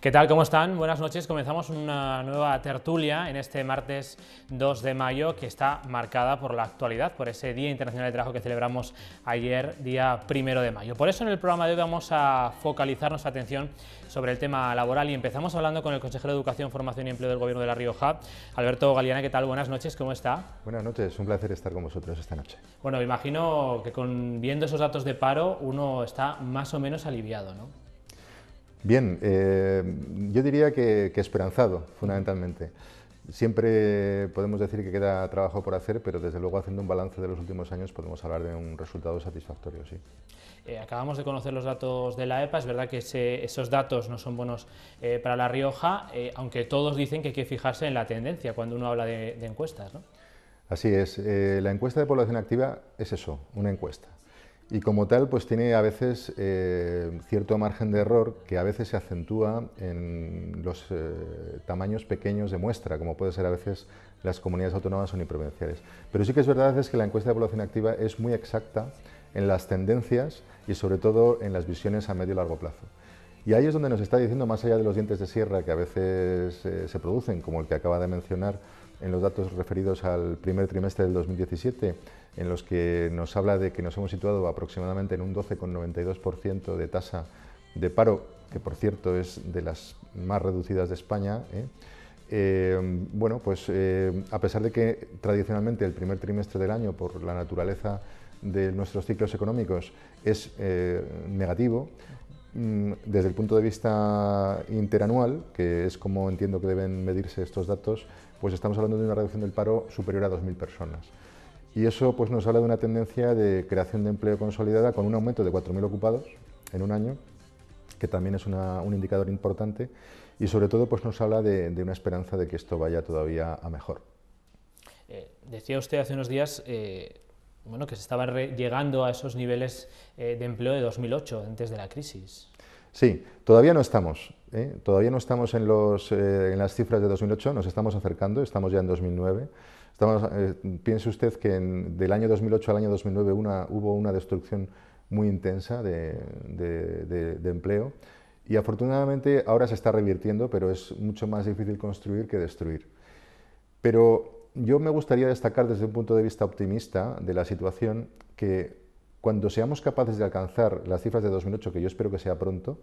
¿Qué tal? ¿Cómo están? Buenas noches. Comenzamos una nueva tertulia en este martes 2 de mayo que está marcada por la actualidad, por ese Día Internacional de Trabajo que celebramos ayer, día 1 de mayo. Por eso en el programa de hoy vamos a focalizar nuestra atención sobre el tema laboral y empezamos hablando con el consejero de Educación, Formación y Empleo del Gobierno de La Rioja, Alberto Galeana. ¿Qué tal? Buenas noches. ¿Cómo está? Buenas noches. Un placer estar con vosotros esta noche. Bueno, imagino que con, viendo esos datos de paro uno está más o menos aliviado, ¿no? Bien, eh, yo diría que, esperanzado, fundamentalmente. Siempre podemos decir que queda trabajo por hacer, pero desde luego haciendo un balance de los últimos años podemos hablar de un resultado satisfactorio, sí. Eh, acabamos de conocer los datos de la EPA, es verdad que esos datos no son buenos eh, para La Rioja, aunque todos dicen que hay que fijarse en la tendencia cuando uno habla de, de encuestas, ¿no? Así es, la encuesta de población activa es eso, una encuesta. Y como tal, pues tiene a veces eh, cierto margen de error que a veces se acentúa en los eh, tamaños pequeños de muestra, como puede ser a veces las comunidades autónomas o provinciales. Pero sí que es verdad es que la encuesta de población activa es muy exacta en las tendencias y sobre todo en las visiones a medio y largo plazo. Y ahí es donde nos está diciendo, más allá de los dientes de sierra que a veces eh, se producen, como el que acaba de mencionar, en los datos referidos al primer trimestre del 2017, en los que nos habla de que nos hemos situado aproximadamente en un 12,92% de tasa de paro, que por cierto es de las más reducidas de España. ¿eh? Eh, bueno, pues eh, a pesar de que tradicionalmente el primer trimestre del año, por la naturaleza de nuestros ciclos económicos, es negativo, Mm, desde el punto de vista interanual, que es como entiendo que deben medirse estos datos, pues estamos hablando de una reducción del paro superior a 2.000 personas. Y eso pues, nos habla de una tendencia de creación de empleo consolidada con un aumento de 4.000 ocupados en un año, que también es un indicador importante, y sobre todo pues, nos habla de, una esperanza de que esto vaya todavía a mejor. Eh, decía usted hace unos días, eh, bueno, que se estaba llegando a esos niveles eh, de empleo de 2008, antes de la crisis. Sí, todavía no estamos, ¿eh? todavía no estamos en, los, eh, en, las cifras de 2008, nos estamos acercando, estamos ya en 2009. piense usted que del año 2008 al año 2009 hubo una destrucción muy intensa de, de empleo y afortunadamente ahora se está revirtiendo, pero es mucho más difícil construir que destruir. Pero yo me gustaría destacar desde un punto de vista optimista de la situación que cuando seamos capaces de alcanzar las cifras de 2008, que yo espero que sea pronto,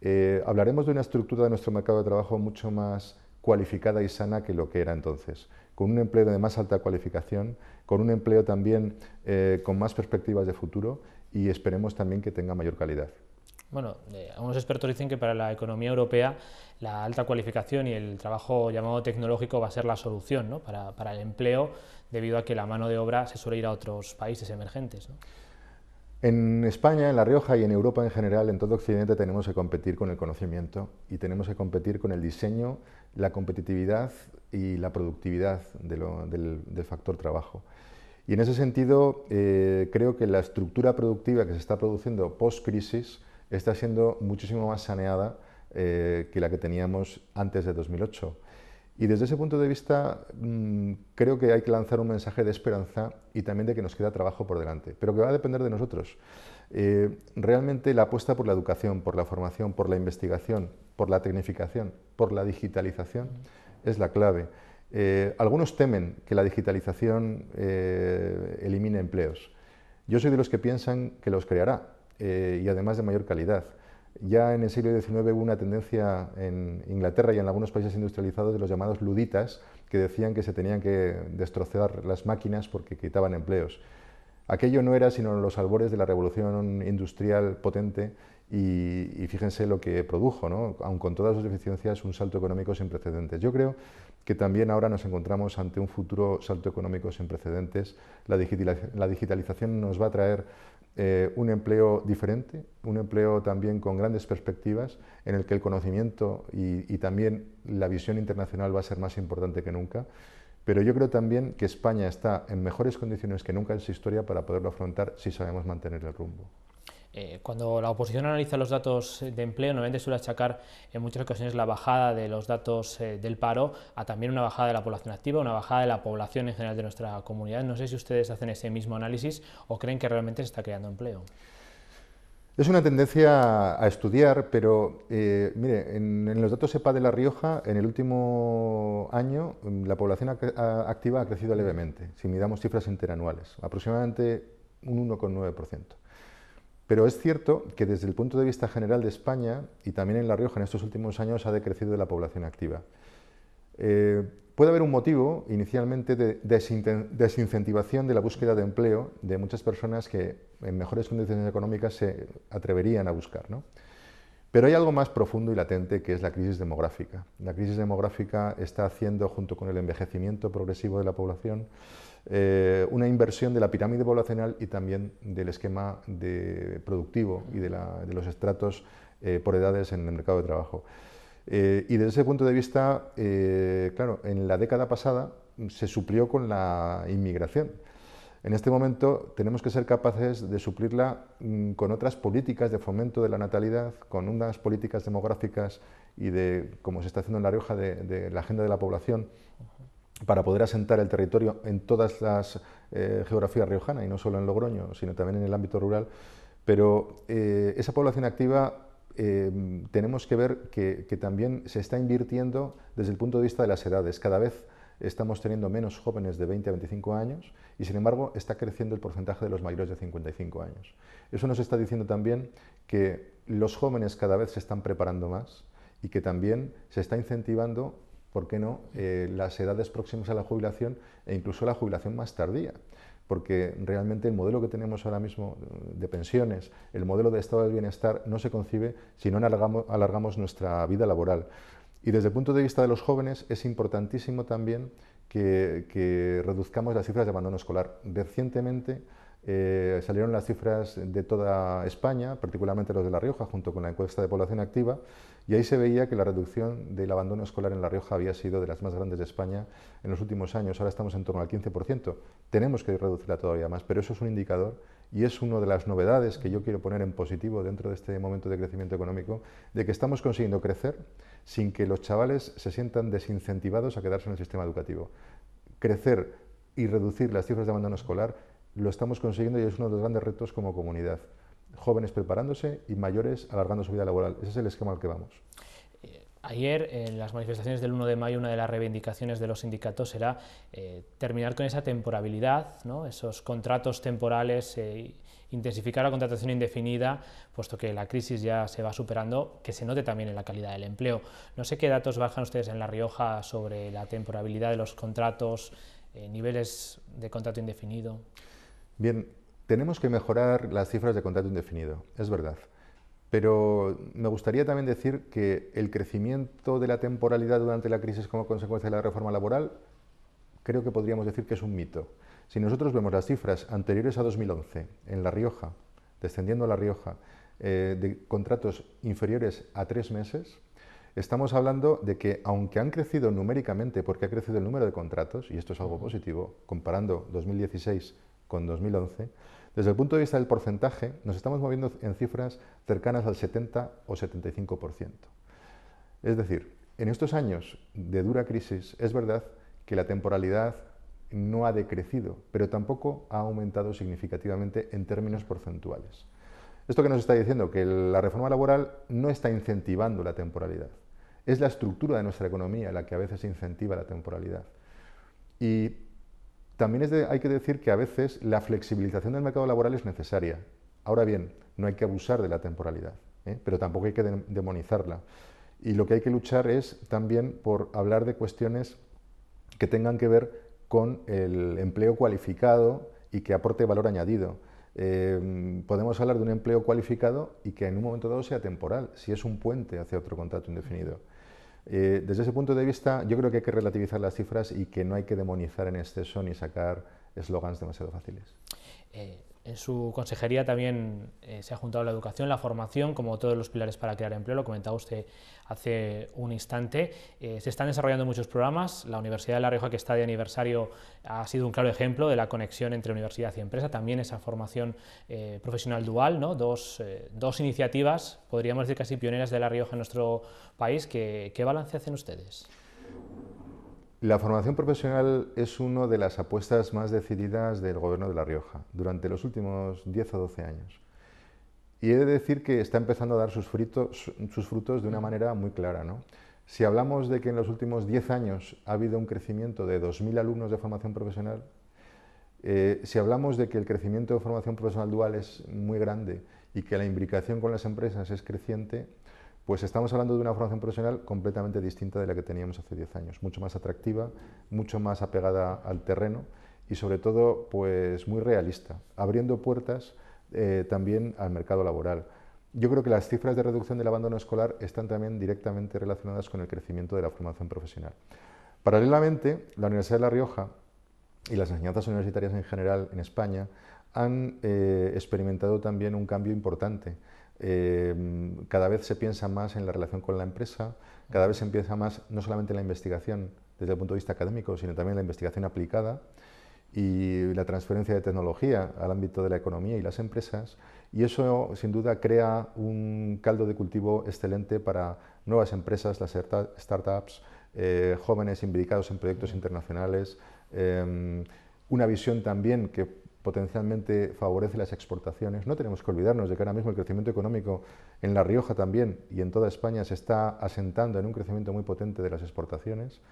eh, hablaremos de una estructura de nuestro mercado de trabajo mucho más cualificada y sana que lo que era entonces, con un empleo de más alta cualificación, con un empleo también eh, con más perspectivas de futuro y esperemos también que tenga mayor calidad. Bueno, eh, algunos expertos dicen que para la economía europea la alta cualificación y el trabajo llamado tecnológico va a ser la solución ¿no? para, el empleo, debido a que la mano de obra se suele ir a otros países emergentes. En España, en La Rioja y en Europa en general, en todo Occidente, tenemos que competir con el conocimiento y tenemos que competir con el diseño, la competitividad y la productividad del, factor trabajo. Y en ese sentido, eh, creo que la estructura productiva que se está produciendo post-crisis está siendo muchísimo más saneada eh, que la que teníamos antes de 2008. Y desde ese punto de vista mm, creo que hay que lanzar un mensaje de esperanza y también de que nos queda trabajo por delante, pero que va a depender de nosotros. Eh, realmente la apuesta por la educación, por la formación, por la investigación, por la tecnificación, por la digitalización es la clave. Eh, algunos temen que la digitalización elimine empleos. Yo soy de los que piensan que los creará, eh, y además de mayor calidad. Ya en el siglo XIX hubo una tendencia en Inglaterra y en algunos países industrializados de los llamados luditas, que decían que se tenían que destrozar las máquinas porque quitaban empleos. Aquello no era sino los albores de la revolución industrial potente y, fíjense lo que produjo, ¿no? aun con todas sus deficiencias, un salto económico sin precedentes. Yo creo que también ahora nos encontramos ante un futuro salto económico sin precedentes. La, digitalización nos va a traer eh, un empleo diferente, un empleo también con grandes perspectivas, en el que el conocimiento y también la visión internacional va a ser más importante que nunca. Pero yo creo también que España está en mejores condiciones que nunca en su historia para poderlo afrontar si sabemos mantener el rumbo. Eh, cuando la oposición analiza los datos de empleo, normalmente suele achacar en muchas ocasiones la bajada de los datos eh, del paro a también una bajada de la población activa, una bajada de la población en general de nuestra comunidad. No sé si ustedes hacen ese mismo análisis o creen que realmente se está creando empleo. Es una tendencia a estudiar, pero eh, mire, en, los datos EPA de La Rioja, en el último año mm, la población activa ha crecido levemente, si miramos cifras interanuales, aproximadamente un 1,9%. Pero es cierto que desde el punto de vista general de España y también en La Rioja en estos últimos años ha decrecido la población activa. Eh, puede haber un motivo inicialmente de desincentivación de la búsqueda de empleo de muchas personas que en mejores condiciones económicas se atreverían a buscar. Pero hay algo más profundo y latente que es la crisis demográfica. La crisis demográfica está haciendo, junto con el envejecimiento progresivo de la población, eh, una inversión de la pirámide poblacional y también del esquema de productivo y de, los estratos eh, por edades en el mercado de trabajo. Eh, y desde ese punto de vista, claro, en la década pasada se suplió con la inmigración. En este momento tenemos que ser capaces de suplirla mm, con otras políticas de fomento de la natalidad, con unas políticas demográficas y de, como se está haciendo en La Rioja, de, de la agenda de la población, para poder asentar el territorio en todas las eh, geografías riojanas, y no solo en Logroño, sino también en el ámbito rural. Pero eh, esa población activa eh, tenemos que ver que, que, también se está invirtiendo desde el punto de vista de las edades. Cada vez estamos teniendo menos jóvenes de 20 a 25 años y sin embargo está creciendo el porcentaje de los mayores de 55 años. Eso nos está diciendo también que los jóvenes cada vez se están preparando más y que también se está incentivando ¿por qué no?, eh, las edades próximas a la jubilación e incluso la jubilación más tardía. Porque realmente el modelo que tenemos ahora mismo eh, de pensiones, el modelo de estado de bienestar, no se concibe si no alargamos, nuestra vida laboral. Y desde el punto de vista de los jóvenes es importantísimo también que, reduzcamos las cifras de abandono escolar. Recientemente eh, salieron las cifras de toda España, particularmente los de La Rioja, junto con la encuesta de población activa, y ahí se veía que la reducción del abandono escolar en La Rioja había sido de las más grandes de España en los últimos años. Ahora estamos en torno al 15%. Tenemos que reducirla todavía más, pero eso es un indicador y es una de las novedades que yo quiero poner en positivo dentro de este momento de crecimiento económico, de que estamos consiguiendo crecer sin que los chavales se sientan desincentivados a quedarse en el sistema educativo. Crecer y reducir las cifras de abandono escolar lo estamos consiguiendo y es uno de los grandes retos como comunidad jóvenes preparándose y mayores alargando su vida laboral. Ese es el esquema al que vamos. Eh, ayer, en las manifestaciones del 1 de mayo, una de las reivindicaciones de los sindicatos era eh, terminar con esa temporabilidad, ¿no? esos contratos temporales, e intensificar la contratación indefinida, puesto que la crisis ya se va superando, que se note también en la calidad del empleo. No sé qué datos bajan ustedes en La Rioja sobre la temporabilidad de los contratos, niveles de contrato indefinido. Bien, tenemos que mejorar las cifras de contrato indefinido, es verdad. Pero me gustaría también decir que el crecimiento de la temporalidad durante la crisis como consecuencia de la reforma laboral creo que podríamos decir que es un mito. Si nosotros vemos las cifras anteriores a 2011 en La Rioja, descendiendo a La Rioja, eh, de contratos inferiores a tres meses, estamos hablando de que aunque han crecido numéricamente, porque ha crecido el número de contratos, y esto es algo positivo, comparando 2016 con 2011, desde el punto de vista del porcentaje, nos estamos moviendo en cifras cercanas al 70 o 75%. Es decir, en estos años de dura crisis es verdad que la temporalidad no ha decrecido, pero tampoco ha aumentado significativamente en términos porcentuales. Esto que nos está diciendo, que la reforma laboral no está incentivando la temporalidad. Es la estructura de nuestra economía la que a veces incentiva la temporalidad. Y también hay que decir que a veces la flexibilización del mercado laboral es necesaria. Ahora bien, no hay que abusar de la temporalidad, ¿eh? pero tampoco hay que demonizarla. Y lo que hay que luchar es también por hablar de cuestiones que tengan que ver con el empleo cualificado y que aporte valor añadido. Eh, podemos hablar de un empleo cualificado y que en un momento dado sea temporal, si es un puente hacia otro contrato indefinido. Eh, desde ese punto de vista, yo creo que hay que relativizar las cifras y que no hay que demonizar en exceso ni sacar eslogans demasiado fáciles. Eh, en su consejería también eh, se ha juntado la educación, la formación, como todos los pilares para crear empleo, lo comentaba usted hace un instante. Eh, se están desarrollando muchos programas. La Universidad de La Rioja, que está de aniversario, ha sido un claro ejemplo de la conexión entre universidad y empresa. También esa formación profesional dual, ¿no? dos, dos, iniciativas, podríamos decir casi pioneras de La Rioja en nuestro país. qué balance hacen ustedes? La formación profesional es una de las apuestas más decididas del Gobierno de La Rioja durante los últimos 10 o 12 años. Y he de decir que está empezando a dar sus, frutos de una manera muy clara. Si hablamos de que en los últimos 10 años ha habido un crecimiento de 2.000 alumnos de formación profesional, eh, si hablamos de que el crecimiento de formación profesional dual es muy grande y que la imbricación con las empresas es creciente, pues estamos hablando de una formación profesional completamente distinta de la que teníamos hace 10 años, mucho más atractiva, mucho más apegada al terreno y sobre todo pues muy realista, abriendo puertas eh, también al mercado laboral. Yo creo que las cifras de reducción del abandono escolar están también directamente relacionadas con el crecimiento de la formación profesional. Paralelamente, la Universidad de La Rioja y las enseñanzas universitarias en general en España han eh, experimentado también un cambio importante Em, cada vez se piensa más en la relación con la empresa, cada vez se empieza más no solamente la investigación desde el punto de vista académico, sino también la investigación aplicada y la transferencia de tecnología al ámbito de la economía y las empresas. Y eso, sin duda, crea un caldo de cultivo excelente para nuevas empresas, las startups, eh, jóvenes implicados en proyectos internacionales, em, una visión también que potencialmente favorece las exportaciones. No tenemos que olvidarnos de que ahora mismo el crecimiento económico en La Rioja también y en toda España se está asentando en un crecimiento muy potente de las exportaciones.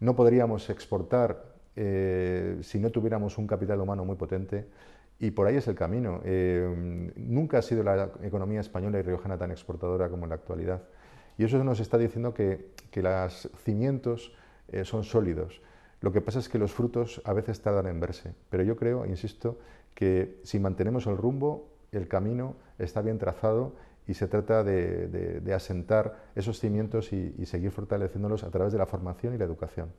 No podríamos exportar eh, si no tuviéramos un capital humano muy potente y por ahí es el camino. Eh, nunca ha sido la economía española y riojana tan exportadora como en la actualidad. Y eso nos está diciendo que, los cimientos eh, son sólidos. Lo que pasa es que los frutos a veces tardan en verse, pero yo creo, insisto, que si mantenemos el rumbo, el camino está bien trazado y se trata de, asentar esos cimientos y, seguir fortaleciéndolos a través de la formación y la educación.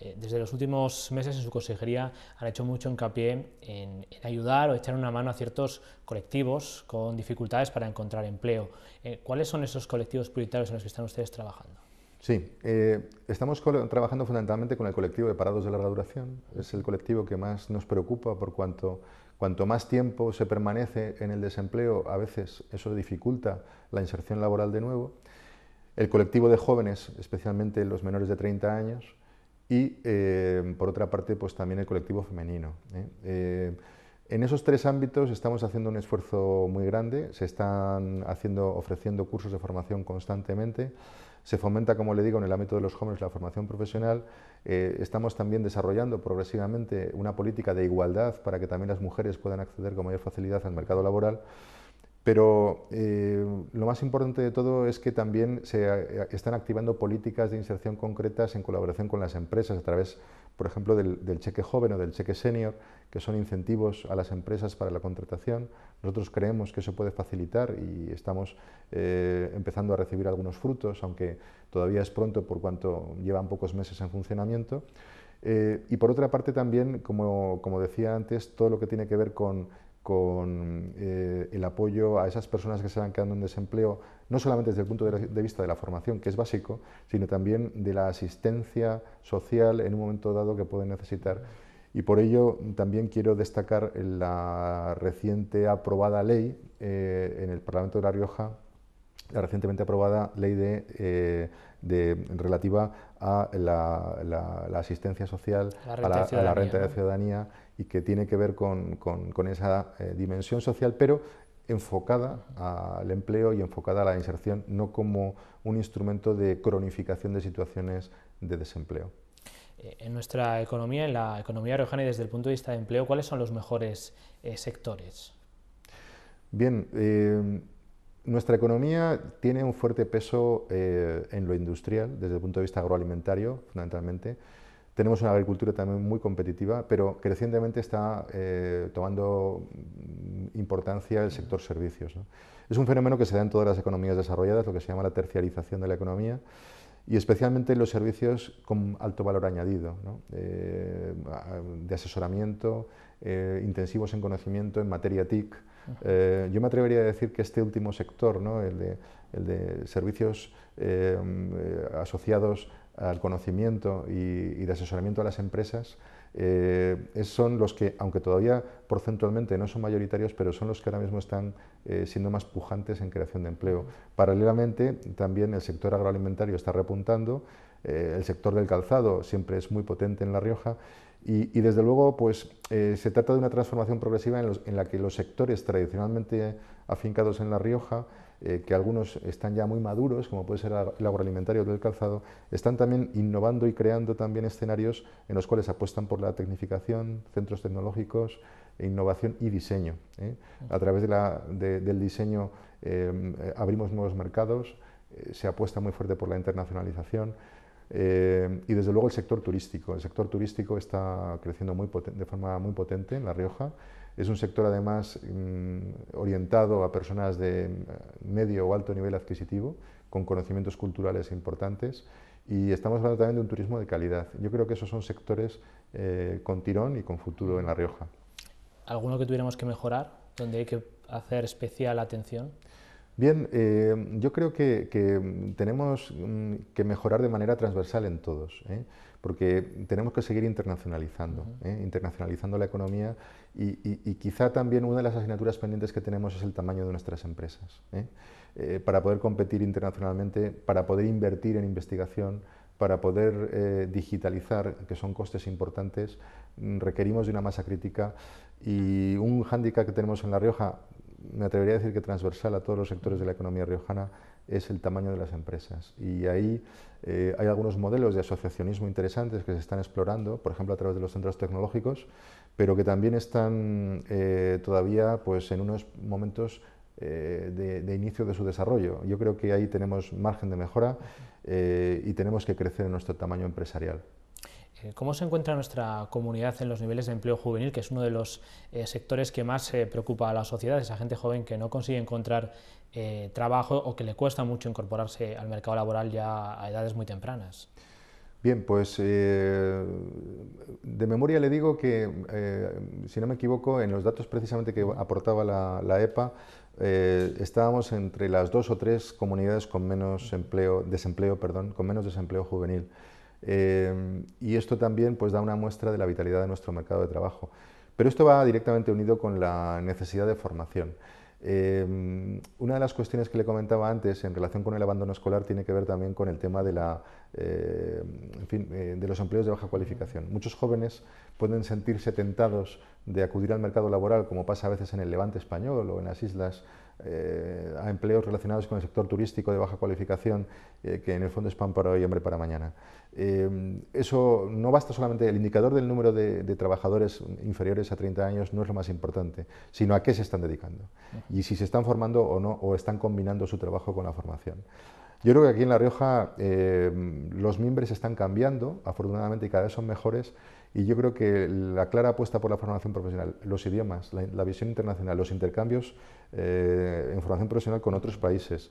Eh, desde los últimos meses en su consejería han hecho mucho hincapié en ayudar o echar una mano a ciertos colectivos con dificultades para encontrar empleo. Eh, ¿Cuáles son esos colectivos prioritarios en los que están ustedes trabajando? Sí, eh, estamos trabajando fundamentalmente con el colectivo de parados de larga duración. Es el colectivo que más nos preocupa por cuanto, más tiempo se permanece en el desempleo, a veces eso dificulta la inserción laboral de nuevo. El colectivo de jóvenes, especialmente los menores de 30 años, y eh, por otra parte pues también el colectivo femenino. ¿eh? En esos tres ámbitos estamos haciendo un esfuerzo muy grande, se están haciendo, ofreciendo cursos de formación constantemente se fomenta, como le digo, en el ámbito de los jóvenes la formación profesional. Eh, estamos también desarrollando progresivamente una política de igualdad para que también las mujeres puedan acceder con mayor facilidad al mercado laboral. Pero eh, lo más importante de todo es que también se eh, están activando políticas de inserción concretas en colaboración con las empresas a través, por ejemplo, del, cheque joven o del cheque senior, que son incentivos a las empresas para la contratación. Nosotros creemos que eso puede facilitar y estamos eh, empezando a recibir algunos frutos, aunque todavía es pronto por cuanto llevan pocos meses en funcionamiento. y por otra parte también, como, como decía antes, todo lo que tiene que ver con con eh, el apoyo a esas personas que se van quedando en desempleo, no solamente desde el punto de vista de la formación, que es básico, sino también de la asistencia social en un momento dado que pueden necesitar. Y por ello también quiero destacar la reciente aprobada ley eh, en el Parlamento de La Rioja la recientemente aprobada ley de, eh, de relativa a la, asistencia social, a la, renta de ciudadanía, y que tiene que ver con, esa eh, dimensión social, pero enfocada al empleo y enfocada a la inserción, no como un instrumento de cronificación de situaciones de desempleo. Eh, en nuestra economía, en la economía riojana y desde el punto de vista de empleo, ¿cuáles son los mejores sectores? Bien, nuestra economía tiene un fuerte peso eh, en lo industrial, desde el punto de vista agroalimentario, fundamentalmente. Tenemos una agricultura también muy competitiva, pero crecientemente está eh, tomando importancia el sector servicios. Es un fenómeno que se da en todas las economías desarrolladas, lo que se llama la terciarización de la economía, y especialmente en los servicios con alto valor añadido, eh, de asesoramiento, intensivos en conocimiento en materia TIC, eh, yo me atrevería a decir que este último sector, el, de, servicios eh, asociados al conocimiento y, de asesoramiento a las empresas, eh, son los que, aunque todavía porcentualmente no son mayoritarios, pero son los que ahora mismo están siendo más pujantes en creación de empleo. Paralelamente, también el sector agroalimentario está repuntando, el sector del calzado siempre es muy potente en La Rioja y, desde luego, pues eh, se trata de una transformación progresiva en, la que los sectores tradicionalmente afincados en La Rioja, eh, que algunos están ya muy maduros, como puede ser el agroalimentario o el calzado, están también innovando y creando también escenarios en los cuales apuestan por la tecnificación, centros tecnológicos, innovación y diseño. ¿eh? A través del diseño abrimos nuevos mercados, se apuesta muy fuerte por la internacionalización. Eh, y desde luego el sector turístico. El sector turístico está creciendo muy de forma muy potente en La Rioja. Es un sector además mm, orientado a personas de mm, medio o alto nivel adquisitivo, con conocimientos culturales importantes. Y estamos hablando también de un turismo de calidad. Yo creo que esos son sectores eh, con tirón y con futuro en La Rioja. ¿Alguno que tuviéramos que mejorar? ¿Donde hay que hacer especial atención? Bien, eh, yo creo que, tenemos mm, que mejorar de manera transversal en todos, ¿eh? porque tenemos que seguir internacionalizando, ¿eh? internacionalizando la economía y, quizá también una de las asignaturas pendientes que tenemos es el tamaño de nuestras empresas. para poder competir internacionalmente, para poder invertir en investigación, para poder digitalizar, que son costes importantes, mm, requerimos de una masa crítica y un hándicap que tenemos en La Rioja, me atrevería a decir que transversal a todos los sectores de la economía riojana es el tamaño de las empresas. Y ahí eh, hay algunos modelos de asociacionismo interesantes que se están explorando, por ejemplo a través de los centros tecnológicos, pero que también están eh, todavía pues, en unos momentos eh, de, inicio de su desarrollo. Yo creo que ahí tenemos margen de mejora y tenemos que crecer en nuestro tamaño empresarial. Eh, ¿Cómo se encuentra nuestra comunidad en los niveles de empleo juvenil, que es uno de los eh, sectores que más se eh, preocupa a la sociedad, esa gente joven que no consigue encontrar trabajo o que le cuesta mucho incorporarse al mercado laboral ya a edades muy tempranas? Bien, pues de memoria le digo que, si no me equivoco, en los datos precisamente que aportaba la, la EPA, estábamos entre las dos o tres comunidades con menos empleo, desempleo, perdón, con menos desempleo juvenil. Em, y esto también pues, da una muestra de la vitalidad de nuestro mercado de trabajo. Pero esto va directamente unido con la necesidad de formación. Em, una de las cuestiones que le comentaba antes en relación con el abandono escolar tiene que ver también con el tema de, em, eh, de los empleos de baja cualificación. Muchos jóvenes pueden sentirse tentados de acudir al mercado laboral, como pasa a veces en el levante español o en las islas, eh, a empleos relacionados con el sector turístico de baja cualificación, eh, que en el fondo es pan para hoy, y hambre para mañana. Eh, eso no basta solamente, el indicador del número de, trabajadores inferiores a 30 años no es lo más importante, sino a qué se están dedicando y si se están formando o no, o están combinando su trabajo con la formación. Yo creo que aquí en La Rioja eh, los miembros están cambiando, afortunadamente, y cada vez son mejores. Y yo creo que la clara apuesta por la formación profesional, los idiomas, la, visión internacional, los intercambios eh, en formación profesional con otros países,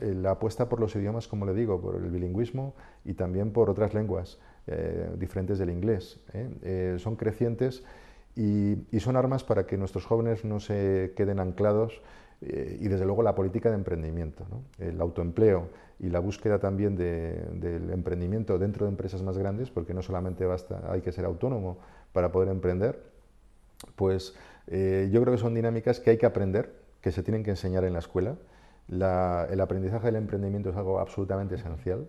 la apuesta por los idiomas, como le digo, por el bilingüismo, y también por otras lenguas eh, diferentes del inglés. ¿eh? Eh, son crecientes y, son armas para que nuestros jóvenes no se queden anclados y desde luego la política de emprendimiento, el autoempleo y la búsqueda también del emprendimiento dentro de empresas más grandes, porque no solamente basta, hay que ser autónomo para poder emprender, pues yo creo que son dinámicas que hay que aprender, que se tienen que enseñar en la escuela. el aprendizaje del emprendimiento es algo absolutamente esencial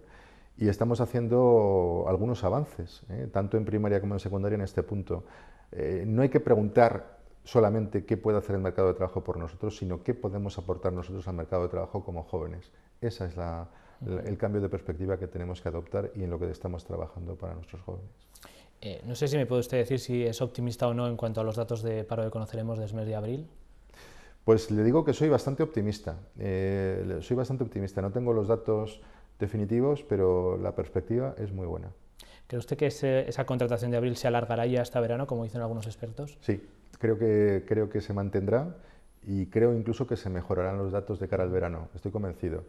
y estamos haciendo algunos avances, ¿eh? tanto en primaria como en secundaria en este punto. Eh, no hay que preguntar solamente qué puede hacer el mercado de trabajo por nosotros, sino qué podemos aportar nosotros al mercado de trabajo como jóvenes. Ese es la, el cambio de perspectiva que tenemos que adoptar y en lo que estamos trabajando para nuestros jóvenes. Eh, no sé si me puede usted decir si es optimista o no en cuanto a los datos de paro que conoceremos desde mes de abril. Pues le digo que soy bastante optimista. soy bastante optimista. No tengo los datos definitivos, pero la perspectiva es muy buena. ¿Cree usted que esa contratación de abril se alargará ya hasta verano, como dicen algunos expertos? Sí, creo que, creo que se mantendrá y creo incluso que se mejorarán los datos de cara al verano, estoy convencido.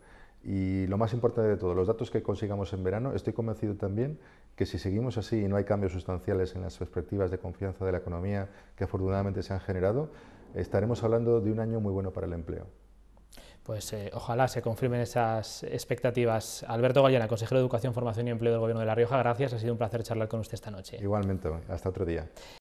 Y lo más importante de todo, los datos que consigamos en verano, estoy convencido también que si seguimos así y no hay cambios sustanciales en las perspectivas de confianza de la economía que afortunadamente se han generado, estaremos hablando de un año muy bueno para el empleo pues eh, ojalá se confirmen esas expectativas. Alberto Gallana, consejero de Educación, Formación y Empleo del Gobierno de La Rioja, gracias, ha sido un placer charlar con usted esta noche. Igualmente, hasta otro día.